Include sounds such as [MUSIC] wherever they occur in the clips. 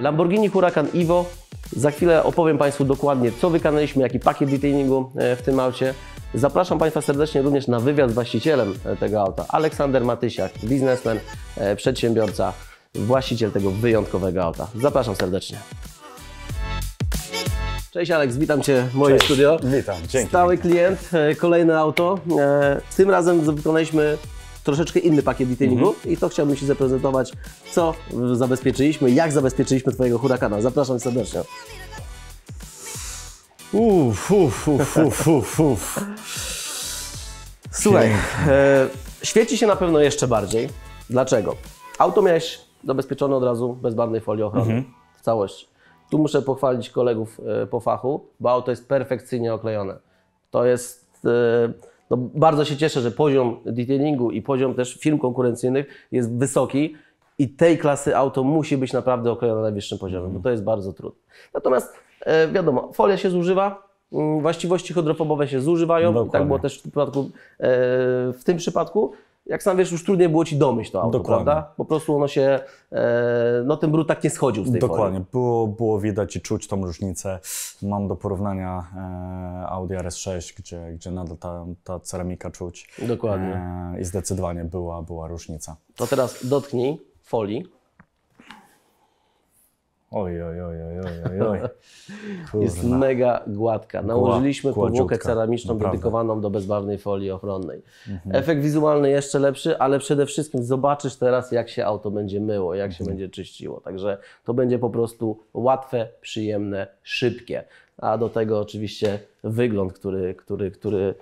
Lamborghini Huracan Evo. Za chwilę opowiem Państwu dokładnie, co wykonaliśmy, jaki pakiet detailingu e, w tym aucie. Zapraszam Państwa serdecznie również na wywiad z właścicielem e, tego auta, Aleksander Matysiak, biznesmen, e, przedsiębiorca, właściciel tego wyjątkowego auta. Zapraszam serdecznie. Cześć Aleks, witam Cię w moim Cześć, studio. Witam, dzięki. Stały klient, kolejne auto. Tym razem wykonaliśmy troszeczkę inny pakiet detailingu mm -hmm. i to chciałbym Ci zaprezentować, co zabezpieczyliśmy, jak zabezpieczyliśmy Twojego hurakana. Zapraszam serdecznie. Uff, uff, uf, uff, uff, uff. Słuchaj, e, świeci się na pewno jeszcze bardziej. Dlaczego? Auto miałeś zabezpieczone od razu bezbarwnej folii ochrony mm -hmm. w całości. Tu muszę pochwalić kolegów e, po fachu, bo auto jest perfekcyjnie oklejone. To jest... E, no bardzo się cieszę, że poziom detailingu i poziom też firm konkurencyjnych jest wysoki i tej klasy auto musi być naprawdę oklejone na najwyższym poziomie, bo to jest bardzo trudne. Natomiast e, wiadomo, folia się zużywa, mm, właściwości hydrofobowe się zużywają, tak Dokładnie. tak było też w, przypadku, e, w tym przypadku jak sam wiesz, już trudniej było ci domyśleć, to auto, Dokładnie. prawda? Po prostu ono się, e, no ten brud tak nie schodził z tej Dokładnie, folii. było, było widać i czuć tą różnicę. Mam do porównania e, Audi RS6, gdzie, gdzie nadal ta, ta ceramika czuć. Dokładnie. E, I zdecydowanie była, była różnica. To teraz dotknij folii. Oj, oj, oj, oj, oj, oj. [LAUGHS] Jest mega gładka. Nałożyliśmy powłokę ceramiczną naprawdę. dedykowaną do bezbarwnej folii ochronnej. Mhm. Efekt wizualny jeszcze lepszy, ale przede wszystkim zobaczysz teraz, jak się auto będzie myło, jak mhm. się będzie czyściło. Także to będzie po prostu łatwe, przyjemne, szybkie. A do tego oczywiście wygląd, który, który, który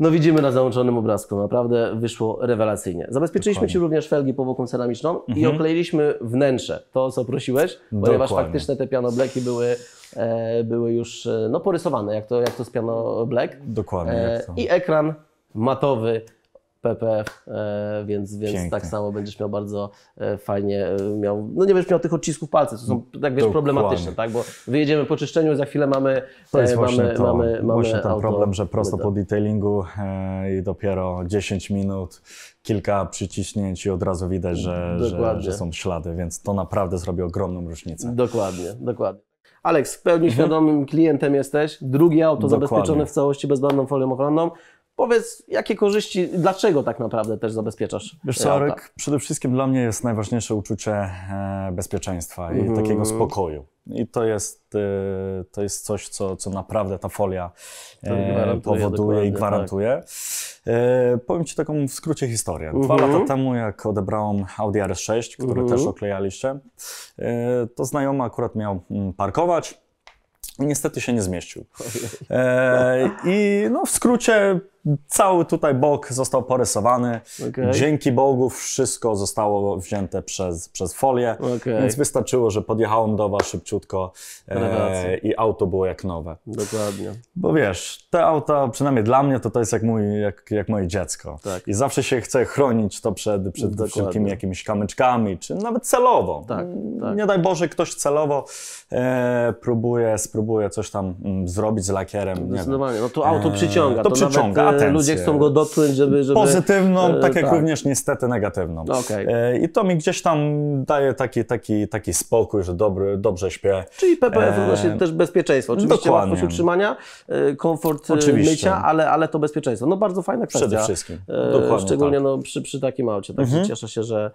no widzimy na załączonym obrazku, naprawdę wyszło rewelacyjnie. Zabezpieczyliśmy Dokładnie. Ci również felgi powłoką ceramiczną mhm. i okleiliśmy wnętrze, to o co prosiłeś, ponieważ faktycznie faktyczne te pianobleki były, e, były już e, no, porysowane, jak to, jak to z pianoblek. Dokładnie. E, I ekran matowy, PPF, e, więc, więc tak samo będziesz miał bardzo e, fajnie, e, miał, no nie będziesz miał tych odcisków palce, to są tak wiesz, problematyczne, tak? bo wyjedziemy po czyszczeniu, za chwilę mamy To jest mamy, właśnie, to, mamy, mamy właśnie ten auto, problem, że prosto po detailingu i dopiero 10 minut, kilka przyciśnięć i od razu widać, że, że, że są ślady, więc to naprawdę zrobi ogromną różnicę. Dokładnie, dokładnie. Aleks, w pełni świadomym klientem jesteś. Drugie auto Dokładnie. zabezpieczone w całości bezbładną folią ochronną. Powiedz, jakie korzyści, dlaczego tak naprawdę też zabezpieczasz? Wiesz co, Arek, przede wszystkim dla mnie jest najważniejsze uczucie e, bezpieczeństwa i mm. takiego spokoju. I to jest, e, to jest coś, co, co naprawdę ta folia e, powoduje i tak. gwarantuje. Tak. Powiem Ci taką w skrócie historię. Dwa uh lata temu, jak odebrałem Audi RS6, który mhm. też oklejaliście, to znajomy akurat miał mm, parkować. i Niestety się nie zmieścił. E, I no, w skrócie Cały tutaj bok został porysowany. Okay. Dzięki Bogu wszystko zostało wzięte przez, przez folię, okay. więc wystarczyło, że podjechałem do Was szybciutko e, i auto było jak nowe. Dokładnie. Bo wiesz, te auta, przynajmniej dla mnie, to to jest jak, mój, jak, jak moje dziecko. Tak. I zawsze się chce chronić to przed, przed wszelkimi jakimiś kamyczkami, czy nawet celowo. Tak, tak. Nie daj Boże, ktoś celowo e, próbuje, spróbuje coś tam mm, zrobić z lakierem. Zdecydowanie, no to auto e, przyciąga. E, to, to, przyciąga, nawet, latencję. ludzie chcą go dotknąć, żeby... żeby Pozytywną, e, tak jak tak. również niestety negatywną. Okay. E, I to mi gdzieś tam daje taki, taki, taki spokój, że dobry, dobrze śpię. Czyli PPF e... właśnie też bezpieczeństwo. Oczywiście Dokładnie. łatwość utrzymania, e, komfort Oczywiście. mycia, ale, ale to bezpieczeństwo. No bardzo fajna kwestia. Przede wszystkim. Dokładnie Szczególnie tak. no, przy, przy takim aucie. Także mhm. cieszę się, że,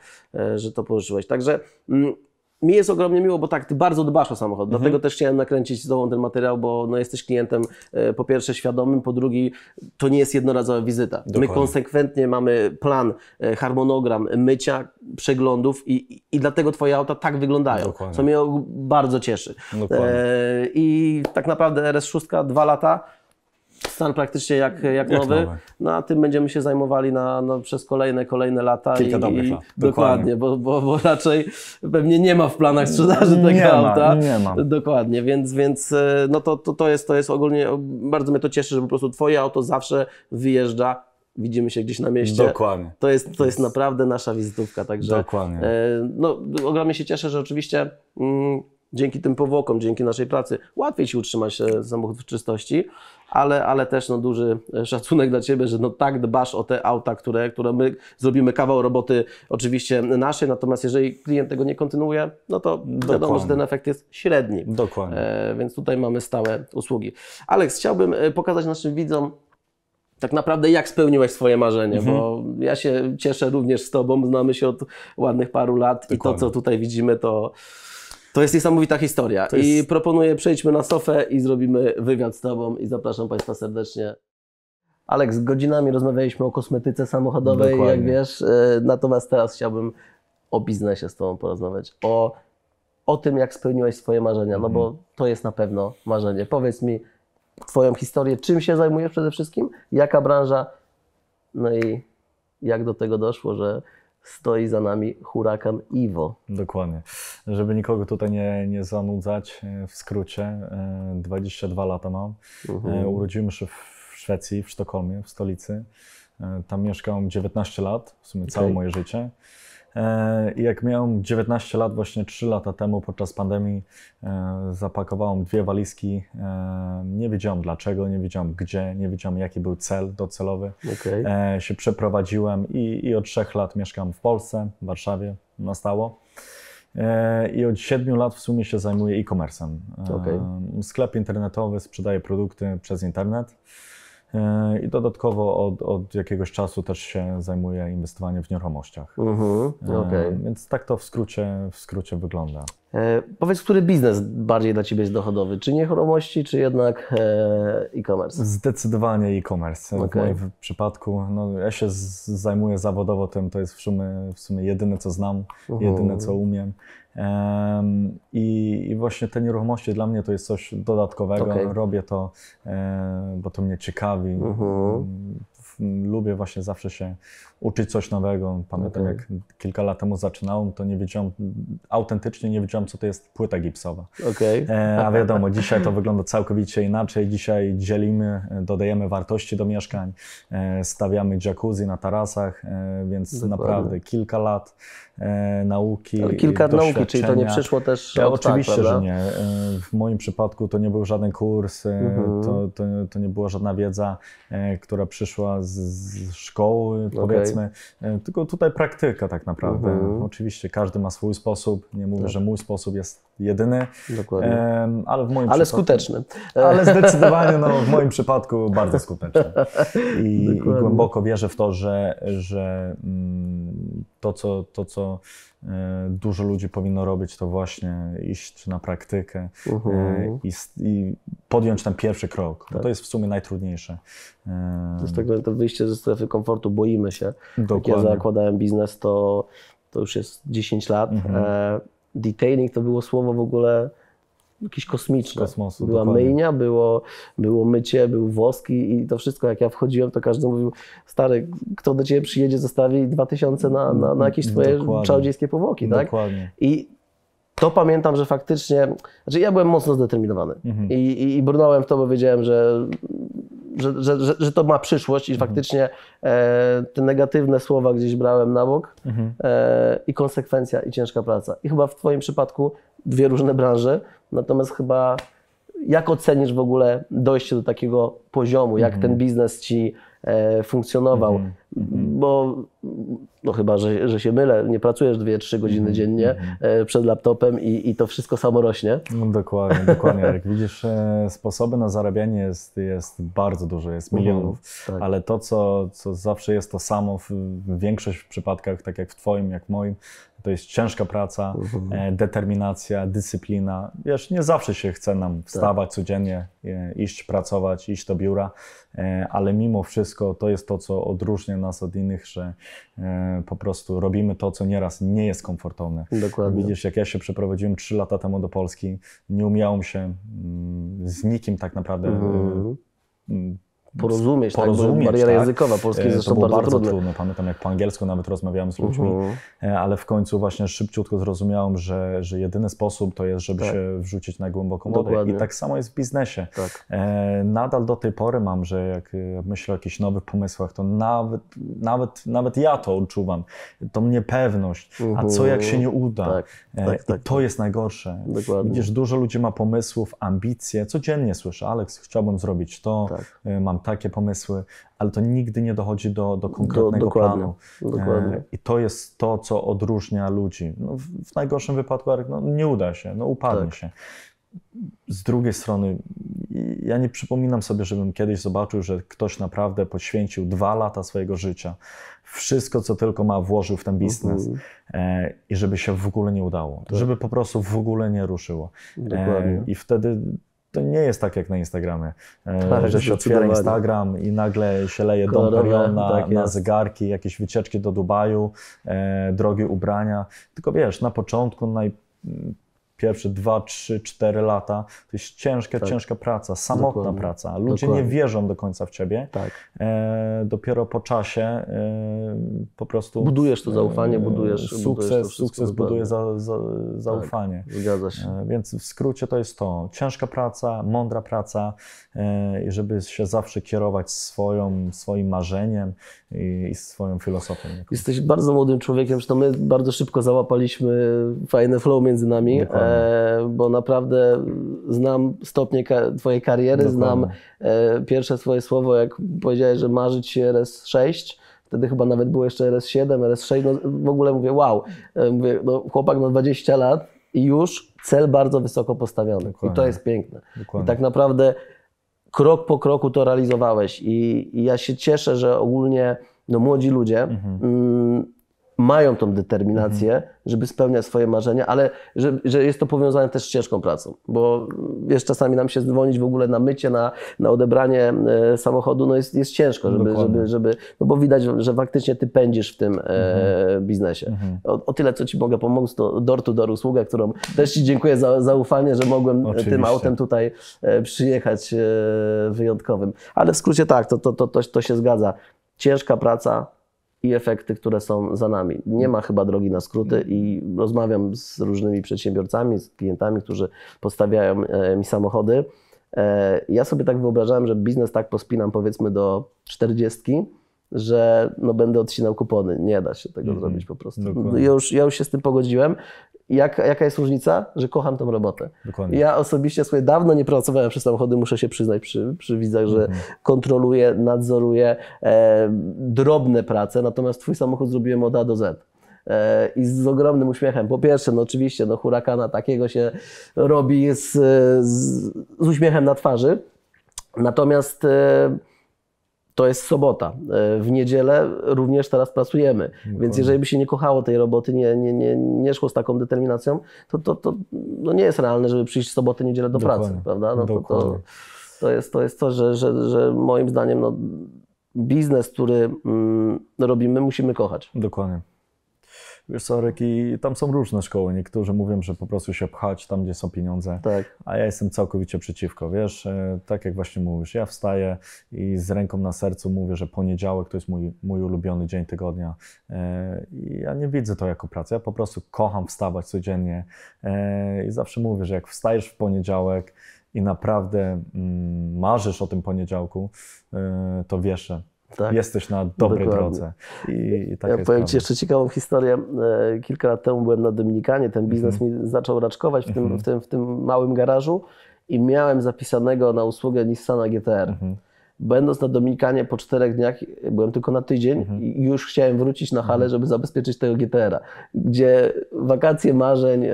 że to poruszyłeś. Także... Mm, mi jest ogromnie miło, bo tak, ty bardzo dbasz o samochód, mhm. dlatego też chciałem nakręcić z tobą ten materiał, bo no, jesteś klientem e, po pierwsze świadomym, po drugi to nie jest jednorazowa wizyta. Dokładnie. My konsekwentnie mamy plan, e, harmonogram mycia, przeglądów i, i dlatego twoje auta tak wyglądają, Dokładnie. co mnie bardzo cieszy. E, I tak naprawdę RS6 dwa lata, stan praktycznie jak, jak, jak nowy. No a tym będziemy się zajmowali na, no, przez kolejne, kolejne lata. Kilka i, dobrych lat. dokładnie, bo, bo, bo raczej pewnie nie ma w planach sprzedaży tego nie auta. Ma, nie ma. Dokładnie, więc, więc e, no to, to, to, jest, to jest ogólnie, bardzo mnie to cieszy, że po prostu Twoje auto zawsze wyjeżdża widzimy się gdzieś na mieście. Dokładnie. To jest, to jest naprawdę nasza wizytówka, także... Dokładnie. E, no, ogromnie się cieszę, że oczywiście mm, dzięki tym powłokom, dzięki naszej pracy łatwiej się utrzymać e, samochód w czystości, ale, ale też no, duży e, szacunek dla Ciebie, że no, tak dbasz o te auta, które, które my zrobimy kawał roboty oczywiście naszej, natomiast jeżeli klient tego nie kontynuuje, no to wiadomo, że ten efekt jest średni. Dokładnie. E, więc tutaj mamy stałe usługi. Aleks, chciałbym e, pokazać naszym widzom tak naprawdę jak spełniłeś swoje marzenie, mhm. bo ja się cieszę również z Tobą, znamy się od ładnych paru lat Dokładnie. i to, co tutaj widzimy, to to jest niesamowita historia. Jest... I proponuję, przejdźmy na sofę i zrobimy wywiad z Tobą i zapraszam Państwa serdecznie. Aleks, godzinami rozmawialiśmy o kosmetyce samochodowej, Dokładnie. jak wiesz, e, natomiast teraz chciałbym o biznesie z Tobą porozmawiać, o, o tym, jak spełniłeś swoje marzenia, no bo mhm. to jest na pewno marzenie. Powiedz mi Twoją historię, czym się zajmujesz przede wszystkim, jaka branża, no i jak do tego doszło, że stoi za nami hurakan Iwo. Dokładnie. Żeby nikogo tutaj nie, nie zanudzać, e, w skrócie, 22 e, lata mam. Mhm. E, urodziłem się w Szwecji, w Sztokholmie, w stolicy. Tam mieszkałem 19 lat, w sumie całe okay. moje życie. E, I jak miałem 19 lat, właśnie 3 lata temu podczas pandemii, e, zapakowałem dwie walizki. E, nie wiedziałem dlaczego, nie wiedziałem gdzie, nie wiedziałem jaki był cel docelowy. Okay. Się przeprowadziłem i, i od 3 lat mieszkam w Polsce, w Warszawie nastało. I od 7 lat w sumie się zajmuję e commerce Okay. Sklep internetowy, sprzedaję produkty przez internet. I dodatkowo od, od, jakiegoś czasu też się zajmuję inwestowaniem w nieruchomościach. Mm -hmm, e, okay. Więc tak to w skrócie, w skrócie wygląda. E, powiedz, który biznes bardziej dla Ciebie jest dochodowy? Czy nieruchomości, czy jednak e, e-commerce? Zdecydowanie e-commerce. Okay. W moim przypadku no, ja się zajmuję zawodowo tym, to jest w sumie, w sumie jedyne, co znam, uh jedyne, co umiem. i, i, właśnie te nieruchomości dla mnie to jest coś dodatkowego. Okay. Robię to, e, bo to mnie ciekawi. Mhm. Lubię właśnie zawsze się uczyć coś nowego. Pamiętam, okay. jak kilka lat temu zaczynałem, to nie wiedziałem, autentycznie nie wiedziałem, co to jest płyta gipsowa. Okay. E, a wiadomo, dzisiaj to wygląda całkowicie inaczej. Dzisiaj dzielimy, dodajemy wartości do mieszkań, e, stawiamy jacuzzi na tarasach, e, więc Dokładnie. naprawdę kilka lat e, nauki. Ale kilka nauki, czyli to nie przyszło też ja, e, od tak, Oczywiście, tak, że nie. E, w moim przypadku to nie był żaden kurs, mhm. to, to, to, nie była żadna wiedza, która przyszła z, z szkoły, okay. powiedzmy powiedzmy. E, tylko tutaj praktyka tak naprawdę. Mhm. Oczywiście każdy ma swój sposób. Nie mówię, tak. że mój sposób jest jedyny. Dokładnie. ale w moim ale przypadku, skuteczny. Ale zdecydowanie no, w moim przypadku bardzo skuteczny. I, i głęboko wierzę w to, że, że mm, to, co, to, co E, dużo ludzi powinno robić to właśnie, iść na praktykę mhm. e, i, i, podjąć ten pierwszy krok. Tak. To jest w sumie najtrudniejsze. E, to jest tak to wyjście ze strefy komfortu, boimy się. Dokładnie. Jak ja zakładałem biznes, to, to już jest 10 lat. Mhm. Detailing to było słowo w ogóle jakieś kosmiczne. Kosmosu, Była dokładnie. myjnia, było, było mycie, był włoski i, to wszystko. Jak ja wchodziłem, to każdy mówił, stary, kto do ciebie przyjedzie, zostawi dwa tysiące na, na, na jakieś twoje dokładnie. czarodziejskie powłoki, tak? Dokładnie. I to pamiętam, że faktycznie, znaczy ja byłem mocno zdeterminowany mhm. I, i, i brnąłem w to, bo wiedziałem, że że, że, że, że to ma przyszłość i mhm. faktycznie e, te negatywne słowa gdzieś brałem na bok mhm. e, i konsekwencja i ciężka praca. I chyba w Twoim przypadku dwie różne branże, natomiast chyba jak ocenisz w ogóle dojście do takiego poziomu, jak mhm. ten biznes Ci e, funkcjonował? Mhm. Mhm. bo no chyba, że, że się mylę, nie pracujesz 2-3 godziny mhm. dziennie mhm. E, przed laptopem i, i to wszystko samo rośnie. No dokładnie, [LAUGHS] dokładnie. Jak widzisz, e, sposoby na zarabianie jest, jest bardzo dużo, jest milionów, tak. ale to, co, co zawsze jest to samo w większości przypadkach, tak jak w Twoim, jak moim, to jest ciężka praca, e, determinacja, dyscyplina. Wiesz, nie zawsze się chce nam tak. wstawać tak. codziennie, iść pracować, iść do biura, ale mimo wszystko to jest to, co odróżnia nas od innych, że e, po prostu robimy to, co nieraz nie jest komfortowne. Dokładnie. Widzisz, jak ja się przeprowadziłem trzy lata temu do Polski, nie umiałem się mm, z nikim tak naprawdę. Mhm e, porozumieć, porozumieć tak, bariera tak. językowa polska e, jest zresztą to było bardzo, bardzo trudne. trudne. Pamiętam jak po angielsku nawet rozmawiałem z ludźmi, uh-huh. ale w końcu właśnie szybciutko zrozumiałem, że, że jedyny sposób to jest, żeby tak. się wrzucić na głęboką Dokładnie. wodę. I tak samo jest w biznesie. Tak. E, nadal do tej pory mam, że jak myślę o jakichś nowych pomysłach, to nawet, nawet, nawet ja to odczuwam, tą niepewność, uh-huh. a co mhm. jak się nie uda. Tak. Tak, I tak. to jest najgorsze. Dokładnie. Widzisz, dużo ludzi ma pomysłów, ambicje, codziennie słyszę, Aleks, chciałbym zrobić to, mam takie pomysły, ale to nigdy nie dochodzi do, do konkretnego do, planu. Dokładnie. E, I to jest to, co odróżnia ludzi. No, w, najgorszym wypadku no, nie uda się, no, upadnie tak. się. Z drugiej strony, ja nie przypominam sobie, żebym kiedyś zobaczył, że ktoś naprawdę poświęcił dwa lata swojego życia, wszystko, co tylko ma, włożył w ten biznes mhm. e, i żeby się w ogóle nie udało, tak. żeby po prostu w ogóle nie ruszyło. E, I wtedy to nie jest tak jak na Instagramie, e, tak, że się otwiera Instagram i nagle się leje Dom na, tak na zegarki, jakieś wycieczki do Dubaju, e, drogie ubrania. Tylko wiesz, na początku naj pierwsze 2, 3, 4 lata. To jest ciężka, tak. ciężka praca, samotna Dokładnie. praca. Ludzie Dokładnie. nie wierzą do końca w ciebie. Tak. E, dopiero po czasie e, po prostu. Budujesz to e, zaufanie, budujesz sukces. Budujesz sukces buduje za, za, tak, zaufanie. Tak, zgadza się. Więc w skrócie to jest to. Ciężka praca, mądra praca, i żeby się zawsze kierować swoją, swoim marzeniem i, i swoją filozofią. Jesteś bardzo młodym człowiekiem, zresztą my bardzo szybko załapaliśmy fajne flow między nami, e, bo naprawdę znam stopnie ka Twojej kariery, Dokładnie. znam e, pierwsze Twoje słowo, jak powiedziałeś, że marzyć się RS6, Wtedy chyba nawet było jeszcze RS7, RS6, no w ogóle mówię wow. E, mówię, no chłopak ma 20 lat i już cel bardzo wysoko postawiony. Dokładnie. I to jest piękne. Dokładnie. I tak naprawdę krok po kroku to realizowałeś. I, i ja się cieszę, że ogólnie no, młodzi ludzie mhm. mm, mają tą determinację, mhm. żeby spełniać swoje marzenia, ale że, że, jest to powiązane też z ciężką pracą, bo wiesz, czasami nam się dzwonić w ogóle na mycie, na, na odebranie e, samochodu, no jest, jest ciężko, żeby, żeby, żeby, no bo widać, że faktycznie ty pędzisz w tym e, mhm. biznesie. Mhm. O, o, tyle, co ci mogę pomóc, to door to door usługa, którą też ci dziękuję za zaufanie, że mogłem e, Oczywiście. tym autem tutaj e, przyjechać e, wyjątkowym. Ale w skrócie tak, to, to, to, to, to się zgadza. Ciężka praca, i efekty, które są za nami. Nie ma chyba drogi na skróty i rozmawiam z różnymi przedsiębiorcami, z klientami, którzy postawiają e, mi samochody. E, ja sobie tak wyobrażałem, że biznes tak pospinam powiedzmy do 40, że no będę odcinał kupony. Nie da się tego mhm. zrobić po prostu. Ja już, ja już się z tym pogodziłem jak, jaka jest różnica? Że kocham tą robotę. Dokładnie. Ja osobiście sobie dawno nie pracowałem przez samochody, muszę się przyznać przy, przy widzach, że mhm. kontroluję, nadzoruję e, drobne prace, natomiast Twój samochód zrobiłem od A do Z e, i z ogromnym uśmiechem. Po pierwsze, no oczywiście, no hurakana takiego się robi z, z, z uśmiechem na twarzy. Natomiast e, to jest sobota. E, w niedzielę również teraz pracujemy. Dokładnie. Więc jeżeli by się nie kochało tej roboty, nie, nie, nie, nie szło z taką determinacją, to, to, to no nie jest realne, żeby przyjść sobotę, niedzielę do Dokładnie. pracy. Prawda? No to, to, to, jest, to jest to, że, że, że moim zdaniem no, biznes, który mm, robimy, musimy kochać. Dokładnie. Wiesz co, Ryki, tam są różne szkoły. Niektórzy mówią, że po prostu się pchać tam, gdzie są pieniądze. Tak. A ja jestem całkowicie przeciwko, wiesz? E, tak jak właśnie mówisz, ja wstaję i z ręką na sercu mówię, że poniedziałek to jest mój, mój ulubiony dzień tygodnia. E, I ja nie widzę to jako pracę. Ja po prostu kocham wstawać codziennie. E, I zawsze mówię, że jak wstajesz w poniedziałek i naprawdę mm, marzysz o tym poniedziałku, to wiesz, tak. jesteś na dobrej Dokładnie. drodze. I, i tak ja powiem prawda. Ci jeszcze ciekawą historię. E, kilka lat temu byłem na Dominikanie, ten mhm. biznes mi zaczął raczkować w tym, mhm. w, tym, w tym małym garażu i miałem zapisanego na usługę Nissana GTR. Mhm. Będąc na Dominikanie po czterech dniach, byłem tylko na tydzień mhm. i już chciałem wrócić na halę, żeby zabezpieczyć tego GTR-a, gdzie wakacje marzeń, e,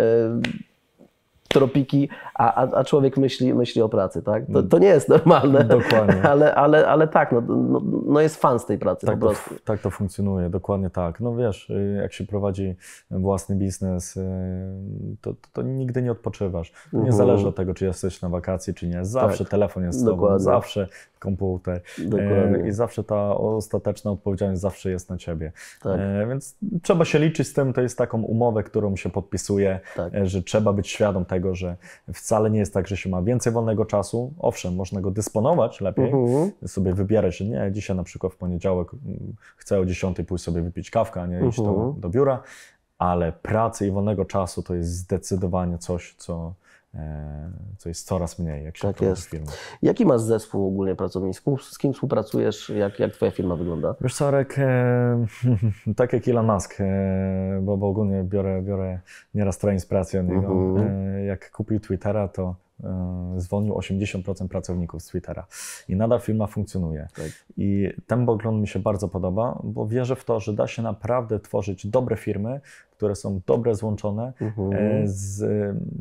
tropiki, a, a, człowiek myśli, myśli o pracy, tak? To, no, to nie jest normalne. Dokładnie. [LAUGHS] Ale, ale, ale tak, no, no, no jest fan z tej pracy tak po prostu. To, tak to funkcjonuje, dokładnie tak. No wiesz, y, jak się prowadzi własny biznes, y, to, to, to nigdy nie odpoczywasz. Nie mhm. zależy od tego, czy jesteś na wakacji, czy nie. Zawsze tak. telefon jest z tobą, dokładnie. zawsze komputer. Dokładnie. E, I zawsze ta ostateczna odpowiedzialność zawsze jest na ciebie. Tak. E, więc trzeba się liczyć z tym, to jest taką umowę, którą się podpisuje, tak. E, że trzeba być świadom tego, że wcale nie jest tak, że się ma więcej wolnego czasu. Owszem, można go dysponować lepiej, uh-huh. sobie wybierać, że nie, dzisiaj na przykład w poniedziałek mm, chcę o 10 pójść sobie wypić kawkę, a nie iść uh-huh. Mhm. do, do biura, ale pracy i wolnego czasu to jest zdecydowanie coś, co E, co jest coraz mniej, jak się tak jest. firmy. Jaki masz zespół ogólnie pracowniczy? Z kim współpracujesz? Jak, jak twoja firma wygląda? Wiesz co, e, [LAUGHS] tak jak Elon Musk, e, bo, bo ogólnie biorę, biorę nieraz trening z od niego. Mhm. E, jak kupił Twittera, to e, zwolnił 80% pracowników z Twittera i nadal firma funkcjonuje. Tak. I ten pogląd mi się bardzo podoba, bo wierzę w to, że da się naprawdę tworzyć dobre firmy, które są dobre złączone e, mhm. z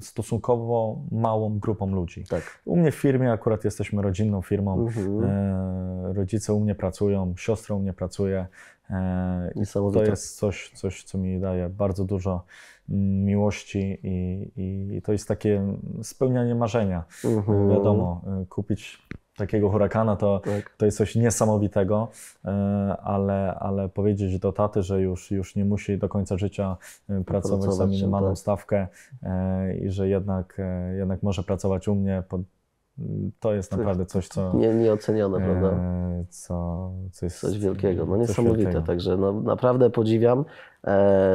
stosunkowo małą grupą ludzi. Tak. U mnie w firmie akurat jesteśmy rodzinną firmą. Mhm. E, rodzice u mnie pracują, siostra u mnie pracuje. E, I to jest coś, coś, co mi daje bardzo dużo mm, miłości i, i to jest takie spełnianie marzenia. Mhm. Wiadomo, kupić takiego hurakana to, tak. to jest coś niesamowitego, e, ale, ale powiedzieć do taty, że już, już nie musi do końca życia pracować, e, pracować za minimalną no tak. stawkę e, i że jednak, jednak może pracować u mnie pod to jest naprawdę coś, co. Nie, nieocenione, e, prawda? co, co jest, coś wielkiego. No niesamowite, wielkiego. także no, naprawdę podziwiam. E,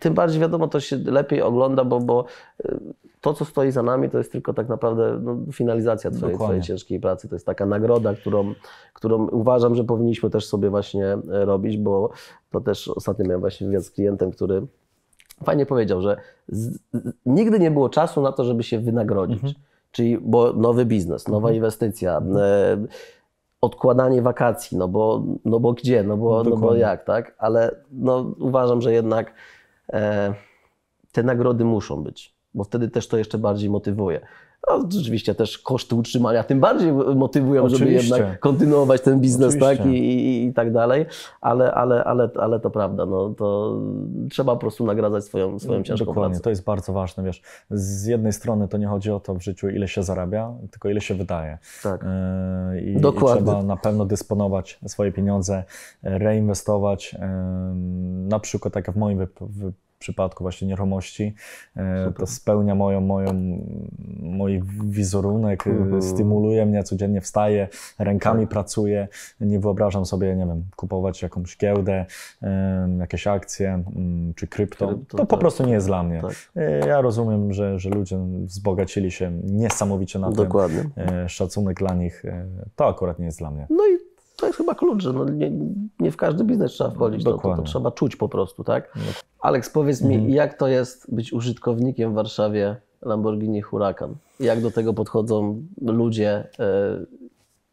tym bardziej wiadomo, to się lepiej ogląda, bo, bo e, to, co stoi za nami, to jest tylko tak naprawdę no, finalizacja twojej, twojej, ciężkiej pracy. To jest taka nagroda, którą, którą uważam, że powinniśmy też sobie właśnie e, robić, bo to też ostatnio miałem właśnie wywiad z klientem, który fajnie powiedział, że z, z, nigdy nie było czasu na to, żeby się wynagrodzić. Mhm. Czyli bo nowy biznes, nowa mhm. inwestycja, e, odkładanie wakacji, no bo, no bo gdzie, no bo, no, no bo jak, tak? Ale no, uważam, że jednak e, te nagrody muszą być, bo wtedy też to jeszcze bardziej motywuje. No, oczywiście też koszty utrzymania tym bardziej motywują, oczywiście. żeby jednak kontynuować ten biznes tak, i, i, i, tak dalej, ale, ale, ale, ale to prawda, no, to trzeba po prostu nagradzać swoją, swoją ciężką Dokładnie, pracę. to jest bardzo ważne, wiesz, z jednej strony to nie chodzi o to w życiu ile się zarabia, tylko ile się wydaje. Tak. E, i, Dokładnie. I trzeba na pewno dysponować swoje pieniądze, reinwestować, na przykład tak jak w moim wypadku, przypadku właśnie nieruchomości. E, Super. To spełnia moją, moją, mój wizerunek, e, mhm. stymuluje mnie, codziennie wstaję, rękami tak. pracuję. Nie wyobrażam sobie, nie wiem, kupować jakąś giełdę, jakieś akcje mm, czy krypto. krypto to po tak. prostu nie jest dla mnie. Tak. E, ja rozumiem, że, że ludzie wzbogacili się niesamowicie na Dokładnie. tym. Szacunek dla nich to akurat nie jest dla mnie. No i to jest chyba klucz, że no nie, nie w każdy biznes trzeba wchodzić, to, to, trzeba czuć po prostu, tak? Aleks, powiedz mi, mhm. jak to jest być użytkownikiem w Warszawie Lamborghini Huracan? Jak do tego podchodzą ludzie e,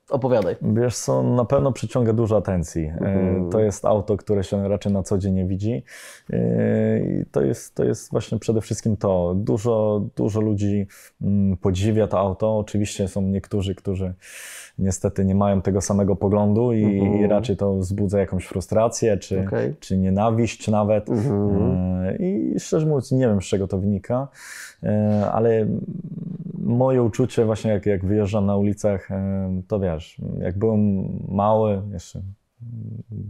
Opowiadaj. Wiesz co, na pewno przyciąga dużo atencji. E, mhm. To jest auto, które się raczej na co dzień nie widzi. E, I to jest, to jest właśnie przede wszystkim to. Dużo, dużo ludzi mm, podziwia to auto. Oczywiście są niektórzy, którzy niestety nie mają tego samego poglądu i, mhm. i raczej to wzbudza jakąś frustrację, czy, okay. czy nienawiść nawet. Mhm. E, I szczerze mówiąc nie wiem, z czego to wynika, ale moje uczucie właśnie jak, jak wyjeżdżam na ulicach, to wiesz, jak byłem mały, jeszcze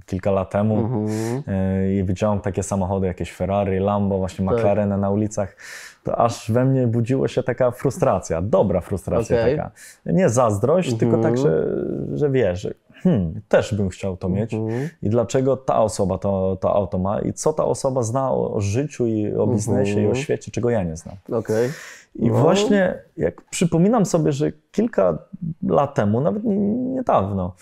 kilka lat temu mhm. e, i widziałem takie samochody, jakieś Ferrari, Lambo, właśnie tak. McLareny na ulicach, to aż we mnie budziła się taka frustracja, dobra frustracja okay. taka. Nie zazdrość, tylko mhm. tak, że, że wiesz, hmm, też bym chciał to mieć mhm. i dlaczego ta osoba to, to auto ma i co ta osoba zna o życiu i o mhm. biznesie i o świecie, czego ja nie znam. Okay. I no. właśnie jak przypominam sobie, że kilka lat temu, nawet niedawno,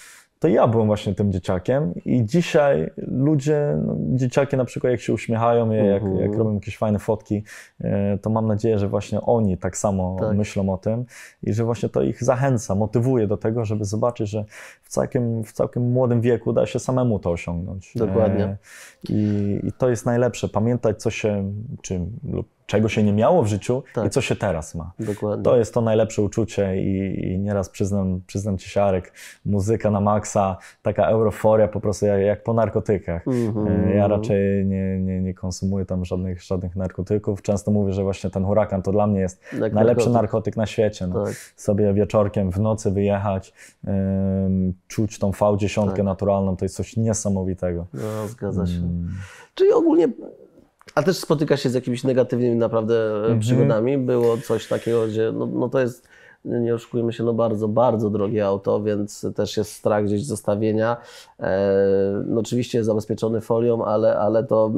to ja byłem właśnie tym dzieciakiem i dzisiaj ludzie, no, dzieciaki na przykład jak się uśmiechają, jak, uh mhm. -huh. jak robią jakieś fajne fotki, e, to mam nadzieję, że właśnie oni tak samo tak. myślą o tym i że właśnie to ich zachęca, motywuje do tego, żeby zobaczyć, że w całkiem, w całkiem młodym wieku da się samemu to osiągnąć. Dokładnie. E, I, i to jest najlepsze, pamiętać co się, czym lub czego się nie miało w życiu tak. i co się teraz ma. Dokładnie. To jest to najlepsze uczucie i, i nieraz przyznam, przyznam Ci Siarek, muzyka na maksa, taka euroforia po prostu jak, jak po narkotykach. Mm -hmm. Ja raczej nie, nie, nie, konsumuję tam żadnych, żadnych narkotyków. Często mówię, że właśnie ten hurakan to dla mnie jest najlepszy narkotyk. narkotyk. na świecie. No. Tak. Sobie wieczorkiem w nocy wyjechać, um, czuć tą V10 tak. naturalną, to jest coś niesamowitego. No, zgadza się. Mm. Czyli ogólnie a też spotyka się z jakimiś negatywnymi naprawdę e, mhm. przygodami. Było coś takiego, gdzie no, no to jest nie oszukujmy się, no bardzo, bardzo drogie auto, więc też jest strach gdzieś zostawienia. E, no oczywiście jest zabezpieczony folią, ale, ale to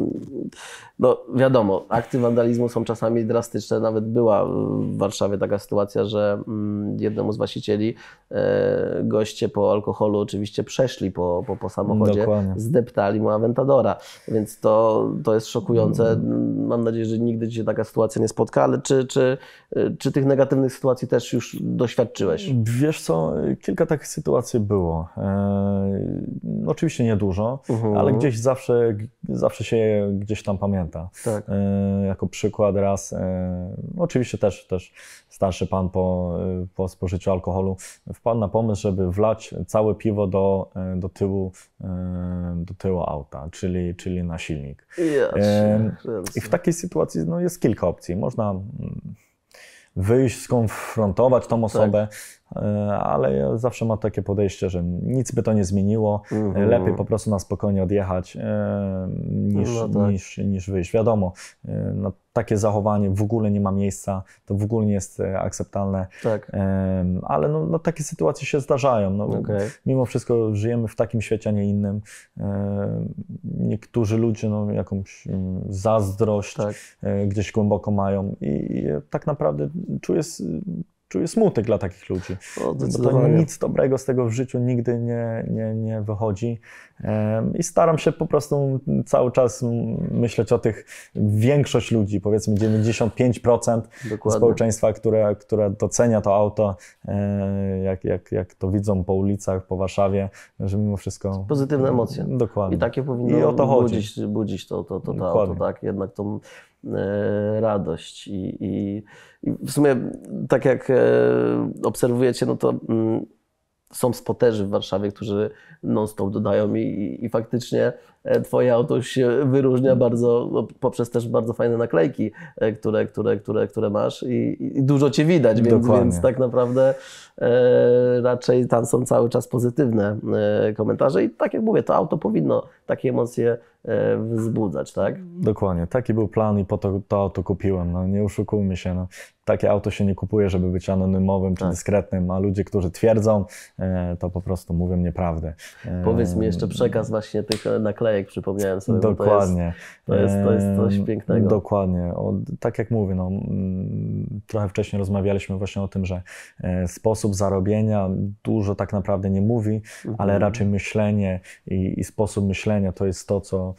no wiadomo, akty wandalizmu są czasami drastyczne. Nawet była w Warszawie taka sytuacja, że mm, jednemu z właścicieli e, goście po alkoholu oczywiście przeszli po, po, po samochodzie, Dokładnie. zdeptali mu Aventadora. Więc to, to jest szokujące. Mm. Mam nadzieję, że nigdy Cię taka sytuacja nie spotka, ale czy, czy, czy tych negatywnych sytuacji też już doświadczyłeś? Wiesz co, kilka takich sytuacji było. Eee, oczywiście niedużo, uh mhm. -huh. ale gdzieś zawsze, zawsze się gdzieś tam pamiętam klienta. Tak. E, jako przykład raz, e, oczywiście też, też starszy pan po, e, po spożyciu alkoholu wpadł na pomysł, żeby wlać całe piwo do, do, tyłu, do tyłu auta, czyli, czyli na silnik. I w takiej sytuacji no, jest kilka opcji. Można mm, wyjść, skonfrontować tą tak. osobę. Tak E, ale zawsze mam takie podejście, że nic by to nie zmieniło. E, mhm. Lepiej po prostu na spokojnie odjechać e, niż, no tak. niż, niż wyjść. Wiadomo, no, takie zachowanie w ogóle nie ma miejsca, to w ogóle nie jest akceptalne. Tak. Ale no, no, takie sytuacje się zdarzają. No, okay. Mimo wszystko żyjemy w takim świecie, a nie innym. Niektórzy ludzie no, jakąś mm, zazdrość tak. gdzieś głęboko mają i tak naprawdę czuję czuję smutek dla takich ludzi. O, bo to nic dobrego z tego w życiu nigdy nie, nie, nie wychodzi. I staram się po prostu cały czas myśleć o tych większość ludzi, powiedzmy 95% Dokładnie. społeczeństwa, które, które docenia to auto, e, jak, jak, jak to widzą po ulicach, po Warszawie, że mimo wszystko... Pozytywne emocje. Dokładnie. I takie powinno I o to chodzi. budzić, budzić to, to, to, to, auto, tak? Jednak tą e, radość i, i i w sumie tak jak e, obserwujecie, no to mm, są spoterzy w Warszawie, którzy non-stop dodają i, i faktycznie e, Twoje auto się wyróżnia bardzo no, poprzez też bardzo fajne naklejki, e, które, które, które, które masz i, i dużo Cię widać, więc, więc tak naprawdę e, raczej tam są cały czas pozytywne e, komentarze i tak jak mówię, to auto powinno takie emocje e, wzbudzać, tak? Dokładnie, taki był plan i po to to auto kupiłem, no nie oszukujmy się, no takie auto się nie kupuje, żeby być anonymowym czy tak. dyskretnym, a ludzie, którzy twierdzą, e, to po prostu mówią nieprawdę. E, Powiedz mi jeszcze przekaz właśnie tych e, naklejek, przypomniałem sobie. Dokładnie. To jest, to jest, to jest coś pięknego. Dokładnie. O, tak jak mówię, no, mm, trochę wcześniej rozmawialiśmy właśnie o tym, że sposób zarobienia dużo tak naprawdę nie mówi, mhm. ale raczej myślenie i, i, sposób myślenia to jest to, co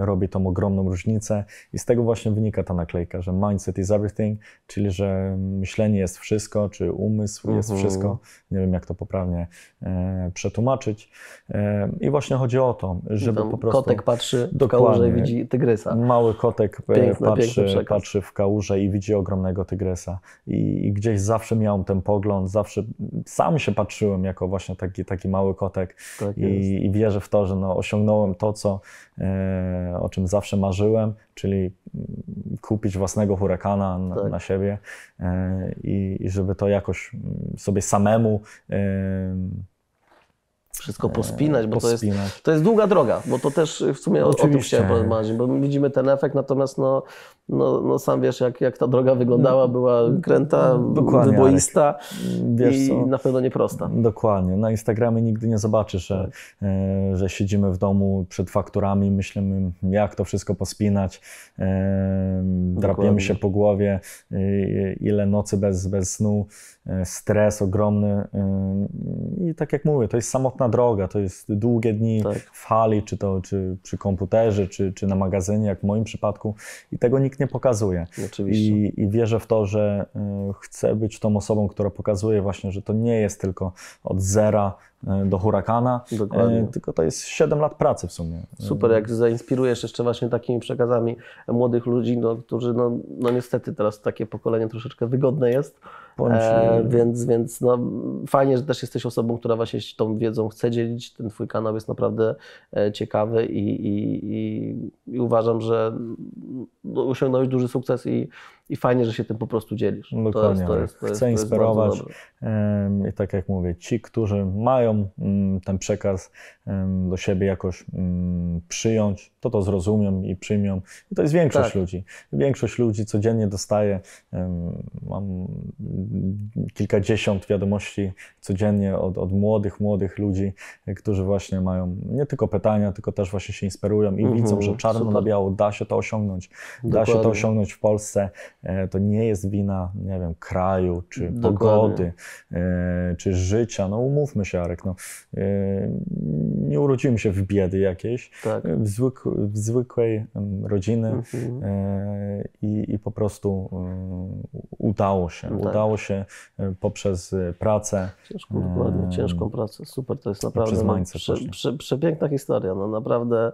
robi tą ogromną różnicę i z tego właśnie wynika ta naklejka, że mindset is everything, czyli że myślenie jest wszystko, czy umysł jest mhm. wszystko. Nie wiem, jak to poprawnie e, przetłumaczyć. E, I właśnie chodzi o to, żeby po prostu... Kotek patrzy do kałuży i widzi tygrysa. Mały kotek e, piękny, patrzy, piękny patrzy w kałużę i widzi ogromnego tygrysa. I, I, gdzieś zawsze miałem ten pogląd, zawsze sam się patrzyłem jako właśnie taki, taki mały kotek tak i, i wierzę w to, że no, osiągnąłem to, co E, o czym zawsze marzyłem, czyli kupić własnego hurakana na, tak. na siebie e, i, i, żeby to jakoś mm, sobie samemu e, wszystko pospinać, bo pospinać. To, jest, to jest długa droga, bo to też w sumie o, o tym chciałem porozmawiać, bo widzimy ten efekt, natomiast no, no, no sam wiesz, jak, jak ta droga wyglądała, no, była no, kręta, Dokładnie, wyboista wiesz, i co? na pewno nieprosta. Dokładnie. Na Instagramie nigdy nie zobaczysz, że, tak. e, że siedzimy w domu przed fakturami, myślimy, jak to wszystko pospinać, e, drapiemy się po głowie, e, ile nocy bez, bez snu, stres ogromny i tak jak mówię, to jest samotna droga, to jest długie dni tak. w hali, czy to czy przy komputerze, czy, czy na magazynie, jak w moim przypadku i tego nikt pięknie pokazuje. Oczywiście. I, I wierzę w to, że y, chcę być tą osobą, która pokazuje właśnie, że to nie jest tylko od zera E, do Hurakana. E, Dokładnie. Tylko to jest 7 lat pracy w sumie. Super, jak zainspirujesz jeszcze właśnie takimi przekazami młodych ludzi, no, którzy no, no niestety teraz takie pokolenie troszeczkę wygodne jest. E, więc więc no, fajnie, że też jesteś osobą, która właśnie tą wiedzą chce dzielić. Ten twój kanał jest naprawdę e, ciekawy i, i, i, i uważam, że no, osiągnąłeś duży sukces i, i fajnie, że się tym po prostu dzielisz. Dokładnie. To jest, to jest, to jest, Chcę inspirować. I tak jak mówię, ci, którzy mają mają mm, ten przekaz do siebie jakoś mm, przyjąć, to to zrozumią i przyjmią. I to jest większość tak. ludzi. Większość ludzi codziennie dostaje, mam kilkadziesiąt wiadomości codziennie od, od młodych, młodych ludzi, którzy właśnie mają nie tylko pytania, tylko też właśnie się inspirują i widzą, że mhm, czarno super. na biało da się to osiągnąć. Dokładnie. Da się to osiągnąć w Polsce. E, to nie jest wina, nie wiem, kraju, czy Dokładnie. pogody, e, czy życia. No umówmy się, Arek, tak, no, yy, nie urodziłem się w biedy jakiejś, tak. w, zwyk, w, zwykłej rodziny mhm. E, i, i, po prostu yy, udało się, no tak. udało się e, poprzez e, pracę. Ciężką, dokładnie, yy, ciężką pracę, super, to jest naprawdę przez no, prze, prze, przepiękna historia, no naprawdę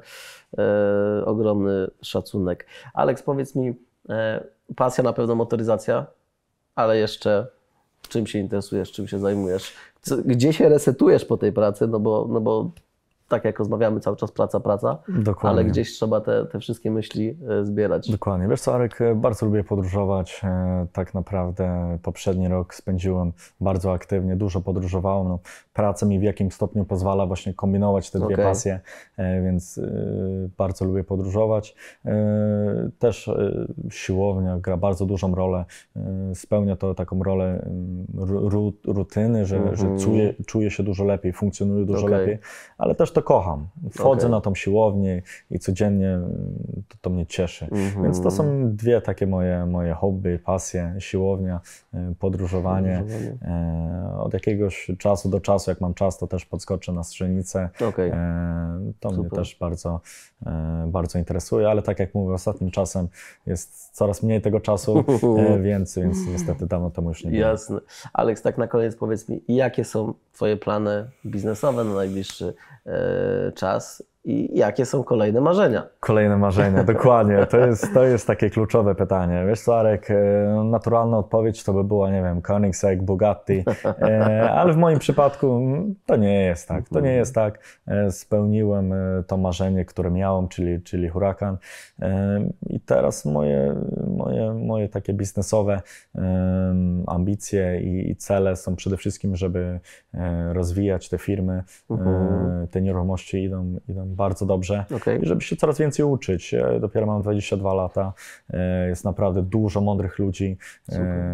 e, ogromny szacunek. Aleks, powiedz mi, e, pasja na pewno motoryzacja, ale jeszcze czym się interesujesz, czym się zajmujesz, co, gdzie się resetujesz po tej pracy, no bo, no bo tak jak rozmawiamy cały czas praca, praca, Dokładnie. ale gdzieś trzeba te, te wszystkie myśli e, zbierać. Dokładnie. Wiesz co, Arek, e, bardzo lubię podróżować. E, tak naprawdę poprzedni rok spędziłem bardzo aktywnie, dużo podróżowałem. No, praca mi w jakim stopniu pozwala właśnie kombinować te dwie okay. pasje, e, więc e, bardzo lubię podróżować. E, też siłownia gra bardzo dużą rolę, spełnia to taką rolę mm, rutyny, że, mm -hmm. że mhm. czuję, czuję, się dużo lepiej, funkcjonuję dużo okay. lepiej, ale też to kocham. Wchodzę okay. na tą siłownię i codziennie mm, to, to mnie cieszy. Mm -hmm. Więc to są dwie takie moje, moje hobby, pasje, siłownia, podróżowanie. podróżowanie. Od jakiegoś czasu do czasu czasu. Jak mam czas, to też podskoczę na strzelnicę. Okay. E, to Super. mnie też bardzo, e, bardzo interesuje, ale tak jak mówię, ostatnim czasem jest coraz mniej tego czasu, e, [LAUGHS] więc, więc niestety dawno temu już nie było. Jasne. Aleks, tak na koniec powiedz mi, jakie są Twoje plany biznesowe na najbliższy czas? i jakie są kolejne marzenia? Kolejne marzenia, [LAUGHS] dokładnie. To jest, to jest takie kluczowe pytanie. Wiesz co, Arek, e, naturalna odpowiedź to by była, nie wiem, Koenigsegg, Bugatti, e, ale w moim przypadku to nie jest tak. To nie mhm. jest tak. E, spełniłem to marzenie, które miałem, czyli, czyli hurakan i teraz moje, moje, moje takie biznesowe ambicje i, i cele są przede wszystkim, żeby rozwijać te firmy. Mhm. Te nieruchomości idą, idą bardzo dobrze okay. i żeby się coraz więcej uczyć. E, dopiero mam 22 lata, e, jest naprawdę dużo mądrych ludzi. E, Super.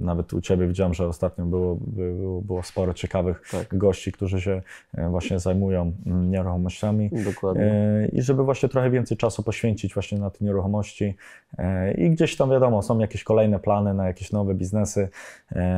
Nawet u Ciebie widziałem, że ostatnio było, było, było sporo ciekawych tak. gości, którzy się właśnie zajmują mm, nieruchomościami. Dokładnie. I żeby właśnie trochę więcej czasu poświęcić właśnie na te nieruchomości. I gdzieś tam wiadomo, są jakieś kolejne plany na jakieś nowe biznesy,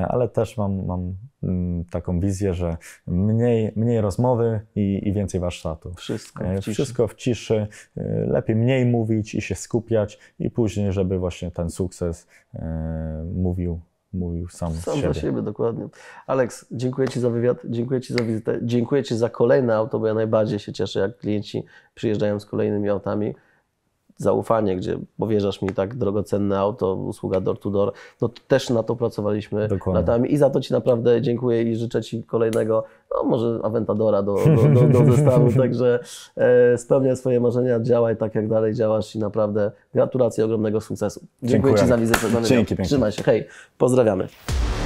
ale też mam, mam Mm, taką wizję, że mniej, mniej rozmowy i, i więcej warsztatu. Wszystko e, w, Wszystko w ciszy. E, lepiej mniej mówić i się skupiać i później, żeby właśnie ten sukces e, mówił mówił sam, sam siebie. za siebie. Dokładnie. Aleks, dziękuję Ci za wywiad, dziękuję Ci za wizytę, dziękuję Ci za kolejne auto, bo ja najbardziej się cieszę, jak klienci przyjeżdżają z kolejnymi autami zaufanie, gdzie powierzasz mi tak drogocenne auto, usługa door to door, no to też na to pracowaliśmy Dokładnie. latami i za to Ci naprawdę dziękuję i życzę Ci kolejnego, no może Aventadora do, do, do, do [LAUGHS] zestawu, także e, spełniaj swoje marzenia, działaj tak jak dalej działasz i naprawdę gratulacje ogromnego sukcesu. Dziękuję, dziękuję. Ci za wizytę. Dzięki, Trzymaj się, hej, pozdrawiamy.